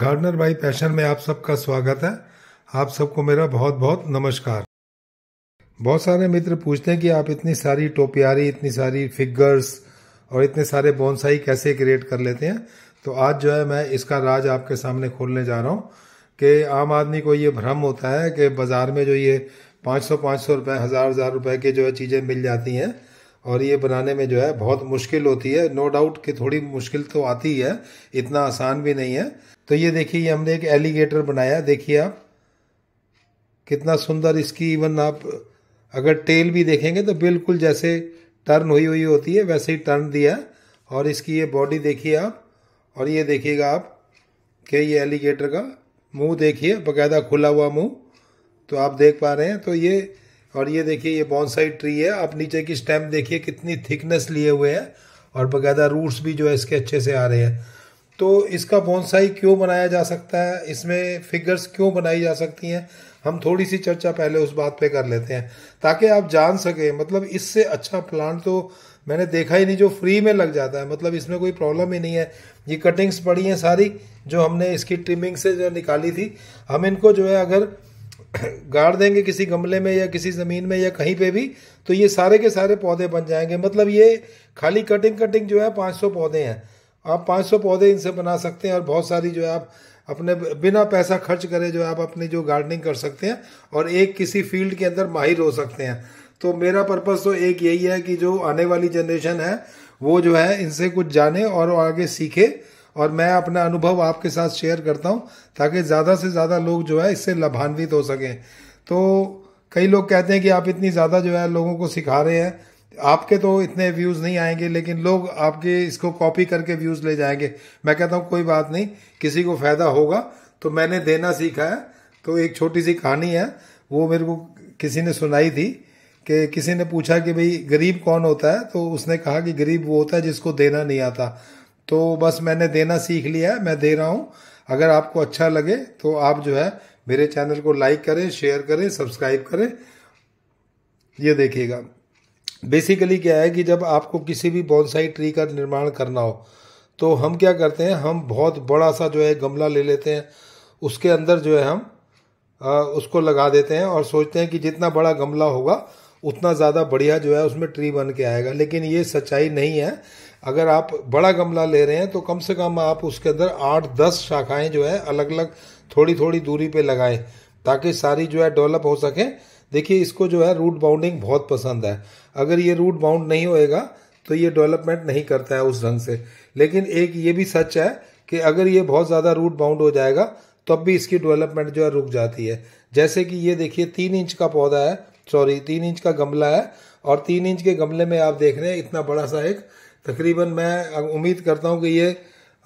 gardener by passion में आप सबका स्वागत है आप सबको मेरा बहुत बहुत नमस्कार बहुत सारे मित्र पूछते हैं कि आप इतनी सारी टोपियारी इतनी सारी फिगर्स और इतने सारे बोनसाई कैसे क्रिएट कर लेते हैं तो आज जो है मैं इसका राज आपके सामने खोलने जा रहा हूँ कि आम आदमी को ये भ्रम होता है कि बाज़ार में जो ये 500 500 रुपए हज़ार हज़ार रुपए की जो है चीज़ें मिल जाती हैं और ये बनाने में जो है बहुत मुश्किल होती है नो डाउट कि थोड़ी मुश्किल तो आती ही है इतना आसान भी नहीं है तो ये देखिए ये हमने एक एलिगेटर बनाया देखिए आप कितना सुंदर इसकी इवन आप अगर टेल भी देखेंगे तो बिल्कुल जैसे टर्न हुई हुई होती है वैसे ही टर्न दिया और इसकी ये बॉडी देखिए आप और ये देखिएगा आप कि ये एलिगेटर का मुंह देखिए बकायदा खुला हुआ मुंह तो आप देख पा रहे हैं तो ये और ये देखिए ये बॉन्साई ट्री है आप नीचे की स्टेम देखिए कितनी थिकनेस लिए हुए हैं और बकायदा रूट्स भी जो है इसके अच्छे से आ रहे हैं तो इसका बॉन्साई क्यों बनाया जा सकता है इसमें फिगर्स क्यों बनाई जा सकती हैं हम थोड़ी सी चर्चा पहले उस बात पे कर लेते हैं ताकि आप जान सकें मतलब इससे अच्छा प्लांट तो मैंने देखा ही नहीं जो फ्री में लग जाता है मतलब इसमें कोई प्रॉब्लम ही नहीं है ये कटिंग्स पड़ी हैं सारी जो हमने इसकी ट्रिमिंग से जो निकाली थी हम इनको जो है अगर गाड़ देंगे किसी गमले में या किसी ज़मीन में या कहीं पे भी तो ये सारे के सारे पौधे बन जाएंगे मतलब ये खाली कटिंग कटिंग जो है 500 पौधे हैं आप 500 पौधे इनसे बना सकते हैं और बहुत सारी जो है आप अपने बिना पैसा खर्च करे जो है आप अपनी जो गार्डनिंग कर सकते हैं और एक किसी फील्ड के अंदर माहिर हो सकते हैं तो मेरा पर्पज़ तो एक यही है कि जो आने वाली जनरेशन है वो जो है इनसे कुछ जाने और आगे सीखे और मैं अपना अनुभव आपके साथ शेयर करता हूँ ताकि ज़्यादा से ज़्यादा लोग जो है इससे लाभान्वित हो सकें तो कई लोग कहते हैं कि आप इतनी ज़्यादा जो है लोगों को सिखा रहे हैं आपके तो इतने व्यूज़ नहीं आएंगे लेकिन लोग आपके इसको कॉपी करके व्यूज़ ले जाएंगे मैं कहता हूँ कोई बात नहीं किसी को फ़ायदा होगा तो मैंने देना सीखा है तो एक छोटी सी कहानी है वो मेरे को किसी ने सुनाई थी कि किसी ने पूछा कि भाई गरीब कौन होता है तो उसने कहा कि गरीब वो होता है जिसको देना नहीं आता तो बस मैंने देना सीख लिया है मैं दे रहा हूँ अगर आपको अच्छा लगे तो आप जो है मेरे चैनल को लाइक करें शेयर करें सब्सक्राइब करें ये देखिएगा बेसिकली क्या है कि जब आपको किसी भी बॉन्साई ट्री का निर्माण करना हो तो हम क्या करते हैं हम बहुत बड़ा सा जो है गमला ले लेते हैं उसके अंदर जो है हम आ, उसको लगा देते हैं और सोचते हैं कि जितना बड़ा गमला होगा उतना ज़्यादा बढ़िया जो है उसमें ट्री बन के आएगा लेकिन ये सच्चाई नहीं है अगर आप बड़ा गमला ले रहे हैं तो कम से कम आप उसके अंदर आठ दस शाखाएं जो है अलग अलग थोड़ी थोड़ी दूरी पे लगाएं ताकि सारी जो है डेवलप हो सके देखिए इसको जो है रूट बाउंडिंग बहुत पसंद है अगर ये रूट बाउंड नहीं होएगा तो ये डेवलपमेंट नहीं करता है उस ढंग से लेकिन एक ये भी सच है कि अगर ये बहुत ज़्यादा रूट बाउंड हो जाएगा तब भी इसकी डेवलपमेंट जो है रुक जाती है जैसे कि ये देखिए तीन इंच का पौधा है सॉरी तीन इंच का गमला है और तीन इंच के गमले में आप देख रहे हैं इतना बड़ा सा एक तकरीबन मैं उम्मीद करता हूं कि ये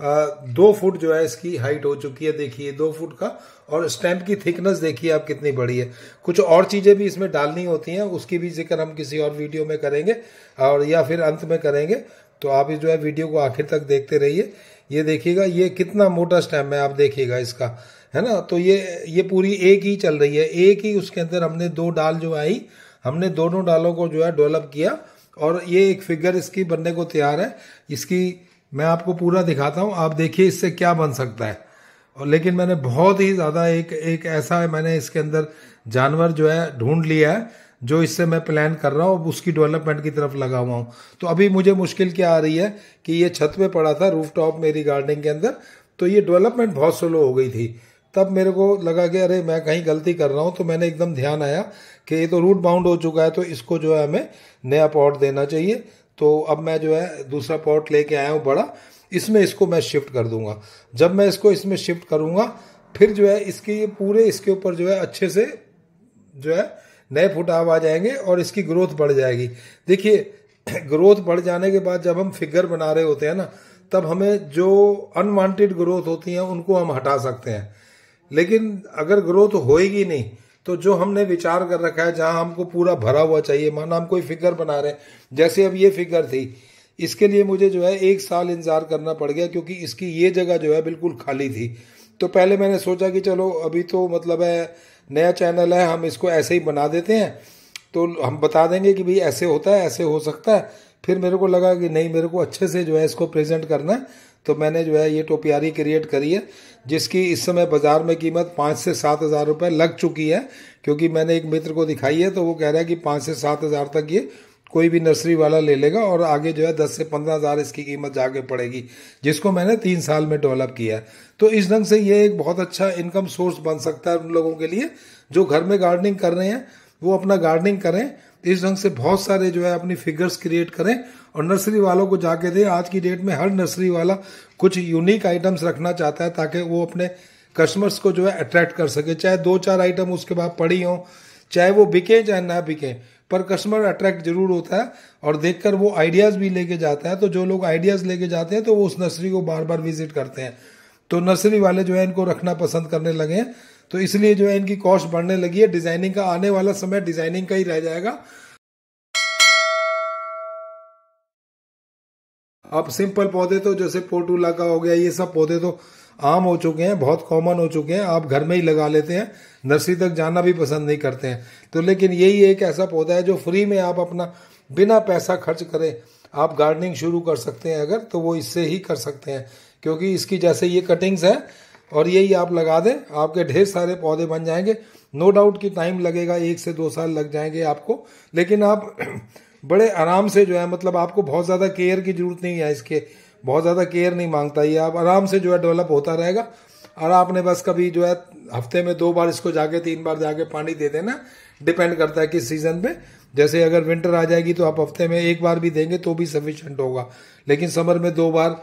आ, दो फुट जो है इसकी हाइट हो चुकी है देखिए दो फुट का और स्टैम्प की थिकनेस देखिए आप कितनी बड़ी है कुछ और चीज़ें भी इसमें डालनी होती हैं उसकी भी जिक्र हम किसी और वीडियो में करेंगे और या फिर अंत में करेंगे तो आप जो है वीडियो को आखिर तक देखते रहिए ये देखिएगा ये कितना मोटा स्टैम्प है आप देखिएगा इसका है ना तो ये ये पूरी एक ही चल रही है एक ही उसके अंदर हमने दो डाल जो आई हमने दोनों डालों को जो है डेवलप किया और ये एक फिगर इसकी बनने को तैयार है इसकी मैं आपको पूरा दिखाता हूँ आप देखिए इससे क्या बन सकता है और लेकिन मैंने बहुत ही ज़्यादा एक एक ऐसा है मैंने इसके अंदर जानवर जो है ढूंढ लिया है जो इससे मैं प्लान कर रहा हूँ उसकी डेवलपमेंट की तरफ लगा हुआ हूँ तो अभी मुझे मुश्किल क्या आ रही है कि ये छत पे पड़ा था रूफ टॉप मेरी गार्डनिंग के अंदर तो ये डेवलपमेंट बहुत स्लो हो गई थी तब मेरे को लगा कि अरे मैं कहीं गलती कर रहा हूँ तो मैंने एकदम ध्यान आया कि ये तो रूट बाउंड हो चुका है तो इसको जो है हमें नया पॉट देना चाहिए तो अब मैं जो है दूसरा पॉट लेके आया हूँ बड़ा इसमें इसको मैं शिफ्ट कर दूंगा जब मैं इसको इसमें शिफ्ट करूँगा फिर जो है इसके ये पूरे इसके ऊपर जो है अच्छे से जो है नए फुटाव आ जाएंगे और इसकी ग्रोथ बढ़ जाएगी देखिए ग्रोथ बढ़ जाने के बाद जब हम फिगर बना रहे होते हैं ना तब हमें जो अनवांटेड ग्रोथ होती है उनको हम हटा सकते हैं लेकिन अगर ग्रोथ होएगी नहीं तो जो हमने विचार कर रखा है जहां हमको पूरा भरा हुआ चाहिए माना हम कोई फिगर बना रहे हैं जैसे अब ये फिगर थी इसके लिए मुझे जो है एक साल इंतजार करना पड़ गया क्योंकि इसकी ये जगह जो है बिल्कुल खाली थी तो पहले मैंने सोचा कि चलो अभी तो मतलब है नया चैनल है हम इसको ऐसे ही बना देते हैं तो हम बता देंगे कि भाई ऐसे होता है ऐसे हो सकता है फिर मेरे को लगा कि नहीं मेरे को अच्छे से जो है इसको प्रेजेंट करना है तो मैंने जो है ये टोपियारी क्रिएट करी है जिसकी इस समय बाजार में कीमत पाँच से सात हज़ार रुपये लग चुकी है क्योंकि मैंने एक मित्र को दिखाई है तो वो कह रहा है कि पाँच से सात हज़ार तक ये कोई भी नर्सरी वाला ले लेगा और आगे जो है दस से पंद्रह हज़ार इसकी कीमत जाके पड़ेगी जिसको मैंने तीन साल में डेवलप किया है तो इस ढंग से ये एक बहुत अच्छा इनकम सोर्स बन सकता है उन लोगों के लिए जो घर में गार्डनिंग कर रहे हैं वो अपना गार्डनिंग करें इस ढंग से बहुत सारे जो है अपनी फिगर्स क्रिएट करें और नर्सरी वालों को जाके दें आज की डेट में हर नर्सरी वाला कुछ यूनिक आइटम्स रखना चाहता है ताकि वो अपने कस्टमर्स को जो है अट्रैक्ट कर सके चाहे दो चार आइटम उसके बाद पड़ी हों चाहे वो बिके चाहे ना बिके पर कस्टमर अट्रैक्ट जरूर होता है और देखकर वो आइडियाज़ भी लेके जाता है तो जो लोग आइडियाज़ लेके जाते हैं तो वो उस नर्सरी को बार बार विजिट करते हैं तो नर्सरी वाले जो है इनको रखना पसंद करने लगे हैं तो इसलिए जो है इनकी कॉस्ट बढ़ने लगी है डिजाइनिंग का आने वाला समय डिजाइनिंग का ही रह जाएगा अब सिंपल पौधे तो जैसे पोटूला का हो गया ये सब पौधे तो आम हो चुके हैं बहुत कॉमन हो चुके हैं आप घर में ही लगा लेते हैं नर्सरी तक जाना भी पसंद नहीं करते हैं तो लेकिन यही एक ऐसा पौधा है जो फ्री में आप अपना बिना पैसा खर्च करें आप गार्डनिंग शुरू कर सकते हैं अगर तो वो इससे ही कर सकते हैं क्योंकि इसकी जैसे ये कटिंग्स है और यही आप लगा दें आपके ढेर सारे पौधे बन जाएंगे नो डाउट कि टाइम लगेगा एक से दो साल लग जाएंगे आपको लेकिन आप बड़े आराम से जो है मतलब आपको बहुत ज़्यादा केयर की जरूरत नहीं है इसके बहुत ज़्यादा केयर नहीं मांगता ये आप आराम से जो है डेवलप होता रहेगा और आपने बस कभी जो है हफ्ते में दो बार इसको जाके तीन बार जाके पानी दे देना डिपेंड करता है किस सीज़न पे जैसे अगर विंटर आ जाएगी तो आप हफ्ते में एक बार भी देंगे तो भी सफिशेंट होगा लेकिन समर में दो बार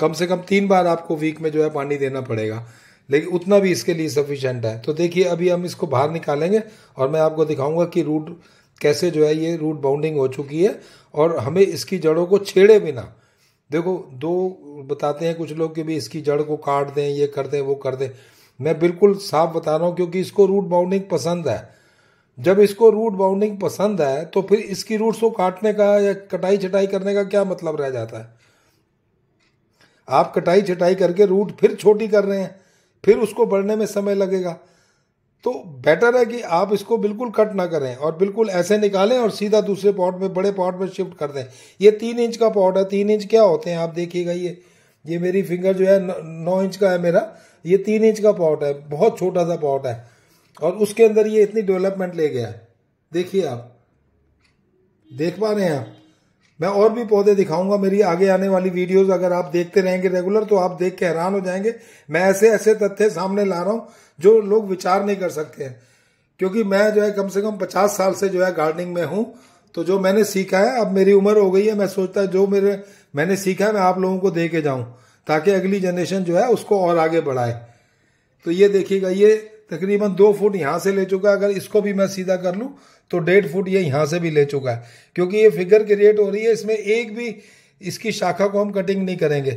कम से कम तीन बार आपको वीक में जो है पानी देना पड़ेगा लेकिन उतना भी इसके लिए सफिशेंट है तो देखिए अभी हम इसको बाहर निकालेंगे और मैं आपको दिखाऊंगा कि रूट कैसे जो है ये रूट बाउंडिंग हो चुकी है और हमें इसकी जड़ों को छेड़े बिना देखो दो बताते हैं कुछ लोग कि भी इसकी जड़ को काट दें ये कर दें वो कर दें मैं बिल्कुल साफ बता रहा हूँ क्योंकि इसको रूट बाउंडिंग पसंद है जब इसको रूट बाउंडिंग पसंद है तो फिर इसकी रूट्स को काटने का या कटाई छटाई करने का क्या मतलब रह जाता है आप कटाई छटाई करके रूट फिर छोटी कर रहे हैं फिर उसको बढ़ने में समय लगेगा तो बेटर है कि आप इसको बिल्कुल कट ना करें और बिल्कुल ऐसे निकालें और सीधा दूसरे पॉट में बड़े पॉट में शिफ्ट कर दें ये तीन इंच का पॉट है तीन इंच क्या होते हैं आप देखिएगा ये ये मेरी फिंगर जो है नौ इंच का है मेरा ये तीन इंच का पॉट है बहुत छोटा सा पॉट है और उसके अंदर ये इतनी डेवलपमेंट ले गया है देखिए आप देख पा रहे हैं आप मैं और भी पौधे दिखाऊंगा मेरी आगे आने वाली वीडियोस अगर आप देखते रहेंगे रेगुलर तो आप देख के हैरान हो जाएंगे मैं ऐसे ऐसे तथ्य सामने ला रहा हूं जो लोग विचार नहीं कर सकते हैं क्योंकि मैं जो है कम से कम पचास साल से जो है गार्डनिंग में हूं तो जो मैंने सीखा है अब मेरी उम्र हो गई है मैं सोचता जो मेरे मैंने सीखा है मैं आप लोगों को दे के जाऊं ताकि अगली जनरेशन जो है उसको और आगे बढ़ाए तो ये देखिएगा ये तकरीबन दो फुट यहाँ से ले चुका है अगर इसको भी मैं सीधा कर लूँ तो डेढ़ फुट ये यहाँ से भी ले चुका है क्योंकि ये फिगर क्रिएट हो रही है इसमें एक भी इसकी शाखा को हम कटिंग नहीं करेंगे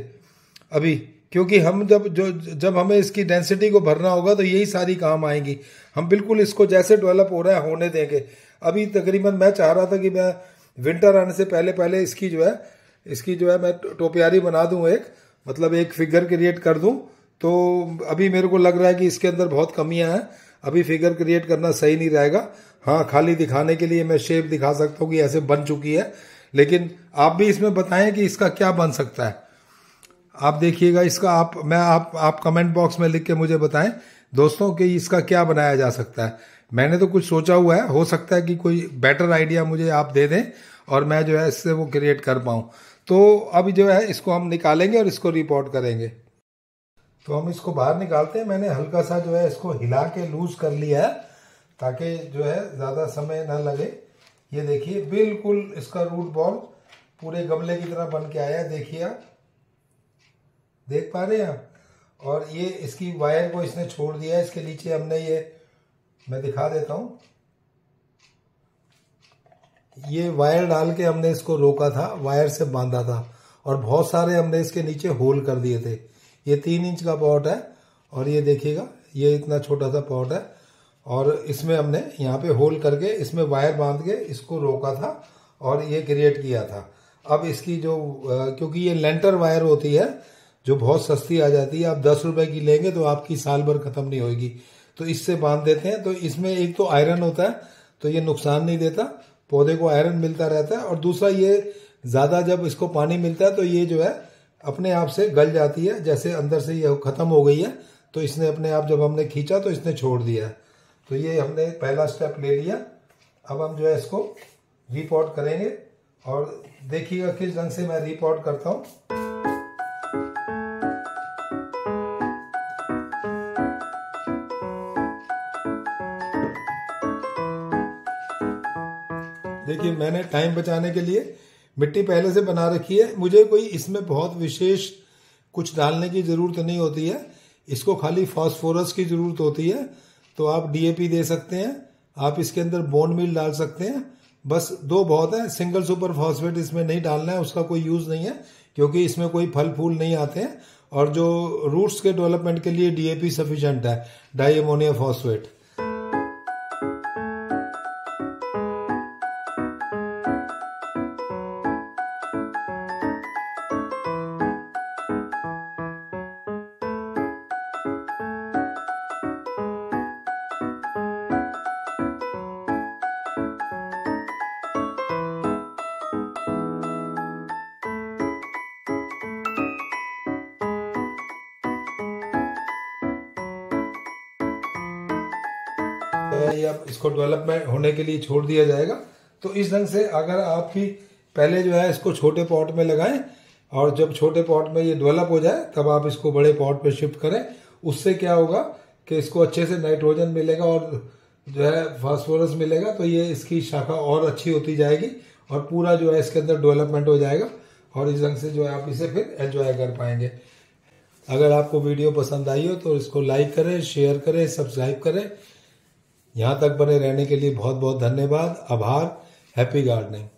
अभी क्योंकि हम जब जो जब हमें इसकी डेंसिटी को भरना होगा तो यही सारी काम आएंगी हम बिल्कुल इसको जैसे डेवलप हो रहा है होने देंगे अभी तकरीबन मैं चाह रहा था कि मैं विंटर आने से पहले पहले इसकी जो है इसकी जो है मैं टोपियारी बना दूं एक मतलब एक फिगर क्रिएट कर दूं तो अभी मेरे को लग रहा है कि इसके अंदर बहुत कमियां हैं अभी फिगर क्रिएट करना सही नहीं रहेगा हाँ खाली दिखाने के लिए मैं शेप दिखा सकता हूँ कि ऐसे बन चुकी है लेकिन आप भी इसमें बताएं कि इसका क्या बन सकता है आप देखिएगा इसका आप मैं आप आप कमेंट बॉक्स में लिख के मुझे बताएं दोस्तों कि इसका क्या बनाया जा सकता है मैंने तो कुछ सोचा हुआ है हो सकता है कि कोई बेटर आइडिया मुझे आप दे दें और मैं जो है इससे वो क्रिएट कर पाऊँ तो अब जो है इसको हम निकालेंगे और इसको रिपोर्ट करेंगे तो हम इसको बाहर निकालते हैं मैंने हल्का सा जो है इसको हिला के लूज कर लिया है ताकि जो है ज़्यादा समय ना लगे ये देखिए बिल्कुल इसका रूट बॉल पूरे गमले की तरह बन के आया देखिए आप देख पा रहे हैं आप और ये इसकी वायर को इसने छोड़ दिया इसके नीचे हमने ये मैं दिखा देता हूँ ये वायर डाल के हमने इसको रोका था वायर से बांधा था और बहुत सारे हमने इसके नीचे होल कर दिए थे ये तीन इंच का पॉट है और ये देखिएगा ये इतना छोटा सा पॉट है और इसमें हमने यहाँ पे होल करके इसमें वायर बांध के इसको रोका था और ये क्रिएट किया था अब इसकी जो क्योंकि ये लेंटर वायर होती है जो बहुत सस्ती आ जाती है आप दस रुपए की लेंगे तो आपकी साल भर खत्म नहीं होगी तो इससे बांध देते हैं तो इसमें एक तो आयरन होता है तो ये नुकसान नहीं देता पौधे को आयरन मिलता रहता है और दूसरा ये ज़्यादा जब इसको पानी मिलता है तो ये जो है अपने आप से गल जाती है जैसे अंदर से ये ख़त्म हो गई है तो इसने अपने आप जब हमने खींचा तो इसने छोड़ दिया तो ये हमने पहला स्टेप ले लिया अब हम जो है इसको रिपोर्ट करेंगे और देखिएगा किस ढंग से मैं रिपोर्ट करता हूँ देखिए मैंने टाइम बचाने के लिए मिट्टी पहले से बना रखी है मुझे कोई इसमें बहुत विशेष कुछ डालने की ज़रूरत नहीं होती है इसको खाली फॉस्फोरस की ज़रूरत होती है तो आप डीएपी दे सकते हैं आप इसके अंदर बोन मिल डाल सकते हैं बस दो बहुत है सिंगल सुपर फॉस्फेट इसमें नहीं डालना है उसका कोई यूज़ नहीं है क्योंकि इसमें कोई फल फूल नहीं आते हैं और जो रूट्स के डेवलपमेंट के लिए डीएपी सफिशेंट है डाई अमोनिया फॉस्फेट जाए या इसको डेवलपमेंट होने के लिए छोड़ दिया जाएगा तो इस ढंग से अगर आपकी पहले जो है इसको छोटे पॉट में लगाएं और जब छोटे पॉट में ये डेवलप हो जाए तब आप इसको बड़े पॉट में शिफ्ट करें उससे क्या होगा कि इसको अच्छे से नाइट्रोजन मिलेगा और जो है फास्फोरस मिलेगा तो ये इसकी शाखा और अच्छी होती जाएगी और पूरा जो है इसके अंदर डेवलपमेंट हो जाएगा और इस ढंग से जो है आप इसे फिर एंजॉय कर पाएंगे अगर आपको वीडियो पसंद आई हो तो इसको लाइक करें शेयर करें सब्सक्राइब करें यहाँ तक बने रहने के लिए बहुत बहुत धन्यवाद आभार हैप्पी गार्डनिंग